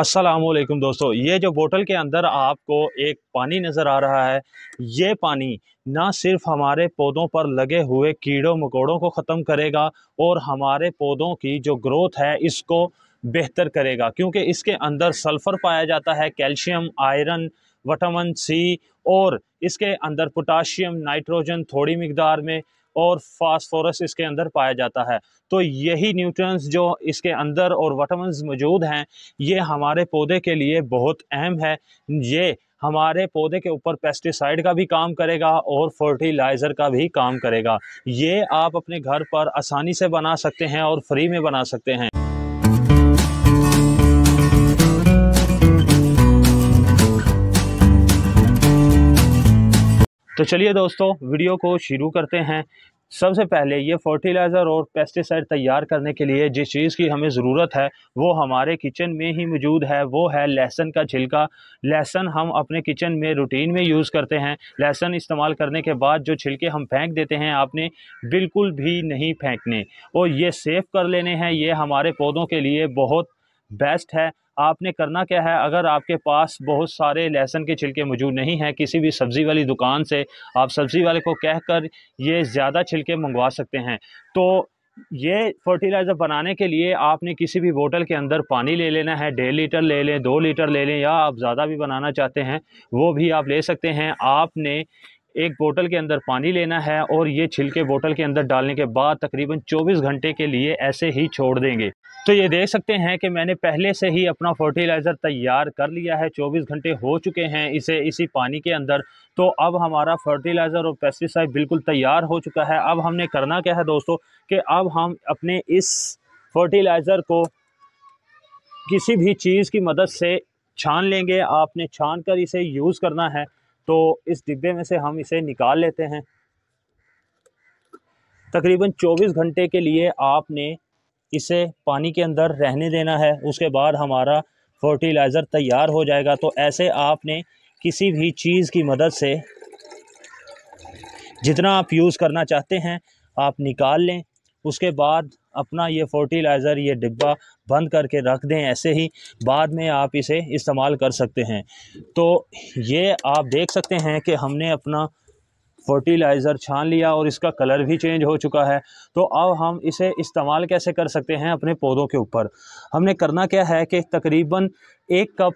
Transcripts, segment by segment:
असलकम दोस्तों ये जो बोतल के अंदर आपको एक पानी नज़र आ रहा है ये पानी ना सिर्फ हमारे पौधों पर लगे हुए कीड़ों मकोड़ों को ख़त्म करेगा और हमारे पौधों की जो ग्रोथ है इसको बेहतर करेगा क्योंकि इसके अंदर सल्फ़र पाया जाता है कैल्शियम आयरन विटामिन सी और इसके अंदर पोटाशियम नाइट्रोजन थोड़ी मकदार में और फास्फोरस इसके अंदर पाया जाता है तो यही न्यूट्रंस जो इसके अंदर और वटामस मौजूद हैं ये हमारे पौधे के लिए बहुत अहम है ये हमारे पौधे के ऊपर पेस्टिसाइड का भी काम करेगा और फर्टिलाइज़र का भी काम करेगा ये आप अपने घर पर आसानी से बना सकते हैं और फ्री में बना सकते हैं तो चलिए दोस्तों वीडियो को शुरू करते हैं सबसे पहले ये फर्टिलाइज़र और पेस्टिसाइड तैयार करने के लिए जिस चीज़ की हमें ज़रूरत है वो हमारे किचन में ही मौजूद है वो है लहसन का छिलका लहसन हम अपने किचन में रूटीन में यूज़ करते हैं लहसन इस्तेमाल करने के बाद जो छिलके हम फेंक देते हैं आपने बिल्कुल भी नहीं फेंकने और ये सेफ़ कर लेने हैं ये हमारे पौधों के लिए बहुत बेस्ट है आपने करना क्या है अगर आपके पास बहुत सारे लहसन के छिलके मौजूद नहीं हैं किसी भी सब्ज़ी वाली दुकान से आप सब्ज़ी वाले को कह कर ये ज़्यादा छिलके मंगवा सकते हैं तो ये फर्टिलाइज़र बनाने के लिए आपने किसी भी बोतल के अंदर पानी ले लेना है डेढ़ लीटर ले लें दो लीटर ले लें या आप ज़्यादा भी बनाना चाहते हैं वो भी आप ले सकते हैं आपने एक बोतल के अंदर पानी लेना है और ये छिलके बोतल के अंदर डालने के बाद तकरीबन 24 घंटे के लिए ऐसे ही छोड़ देंगे तो ये देख सकते हैं कि मैंने पहले से ही अपना फर्टिलाइज़र तैयार कर लिया है 24 घंटे हो चुके हैं इसे इसी पानी के अंदर तो अब हमारा फर्टिलाइज़र और पेस्टिसाइड बिल्कुल तैयार हो चुका है अब हमने करना क्या है दोस्तों कि अब हम अपने इस फर्टिलाइज़र को किसी भी चीज़ की मदद से छान लेंगे आपने छान कर इसे यूज़ करना है तो इस डिब्बे में से हम इसे निकाल लेते हैं तकरीबन 24 घंटे के लिए आपने इसे पानी के अंदर रहने देना है उसके बाद हमारा फर्टिलाइज़र तैयार हो जाएगा तो ऐसे आपने किसी भी चीज़ की मदद से जितना आप यूज़ करना चाहते हैं आप निकाल लें उसके बाद अपना ये फर्टिलाइज़र ये डिब्बा बंद करके रख दें ऐसे ही बाद में आप इसे इस्तेमाल कर सकते हैं तो ये आप देख सकते हैं कि हमने अपना फर्टिलाइज़र छान लिया और इसका कलर भी चेंज हो चुका है तो अब हम इसे इस्तेमाल कैसे कर सकते हैं अपने पौधों के ऊपर हमने करना क्या है कि तकरीबन एक कप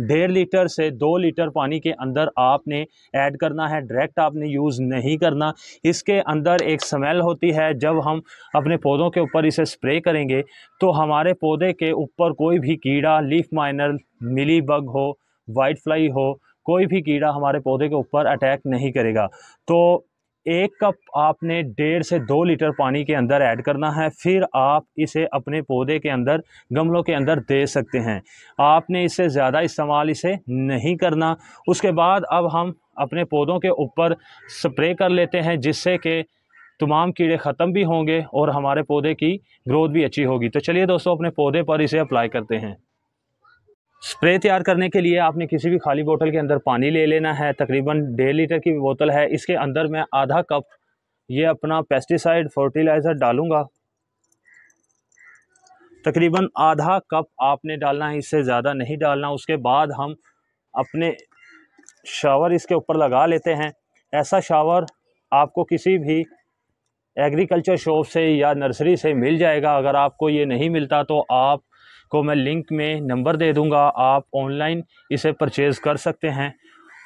डेढ़ लीटर से दो लीटर पानी के अंदर आपने ऐड करना है डायरेक्ट आपने यूज़ नहीं करना इसके अंदर एक स्मेल होती है जब हम अपने पौधों के ऊपर इसे स्प्रे करेंगे तो हमारे पौधे के ऊपर कोई भी कीड़ा लीफ माइनर मिली बग हो वाइट फ्लाई हो कोई भी कीड़ा हमारे पौधे के ऊपर अटैक नहीं करेगा तो एक कप आपने डेढ़ से दो लीटर पानी के अंदर ऐड करना है फिर आप इसे अपने पौधे के अंदर गमलों के अंदर दे सकते हैं आपने इसे ज़्यादा इस्तेमाल इसे नहीं करना उसके बाद अब हम अपने पौधों के ऊपर स्प्रे कर लेते हैं जिससे कि तमाम कीड़े ख़त्म भी होंगे और हमारे पौधे की ग्रोथ भी अच्छी होगी तो चलिए दोस्तों अपने पौधे पर इसे अप्लाई करते हैं स्प्रे तैयार करने के लिए आपने किसी भी खाली बोतल के अंदर पानी ले लेना है तकरीबन डेढ़ लीटर की बोतल है इसके अंदर मैं आधा कप ये अपना पेस्टिसाइड फर्टिलाइज़र डालूंगा तकरीबन आधा कप आपने डालना है इससे ज़्यादा नहीं डालना उसके बाद हम अपने शावर इसके ऊपर लगा लेते हैं ऐसा शावर आपको किसी भी एग्रीकल्चर शॉप से या नर्सरी से मिल जाएगा अगर आपको ये नहीं मिलता तो आप को मैं लिंक में नंबर दे दूँगा आप ऑनलाइन इसे परचेज़ कर सकते हैं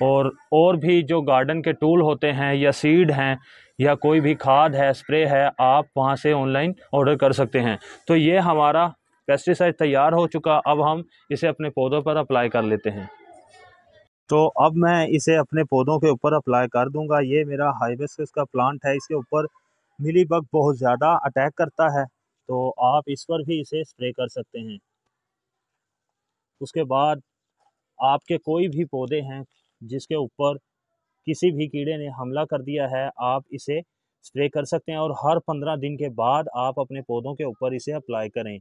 और और भी जो गार्डन के टूल होते हैं या सीड हैं या कोई भी खाद है स्प्रे है आप वहाँ से ऑनलाइन ऑर्डर कर सकते हैं तो ये हमारा पेस्टिसाइड तैयार हो चुका अब हम इसे अपने पौधों पर अप्लाई कर लेते हैं तो अब मैं इसे अपने पौधों के ऊपर अप्लाई कर दूंगा ये मेरा हाइबिस्कस का प्लांट है इसके ऊपर मिली बग बहुत ज़्यादा अटैक करता है तो आप इस पर भी इसे स्प्रे कर सकते हैं उसके बाद आपके कोई भी पौधे हैं जिसके ऊपर किसी भी कीड़े ने हमला कर दिया है आप इसे स्प्रे कर सकते हैं और हर पंद्रह दिन के बाद आप अपने पौधों के ऊपर इसे अप्लाई करें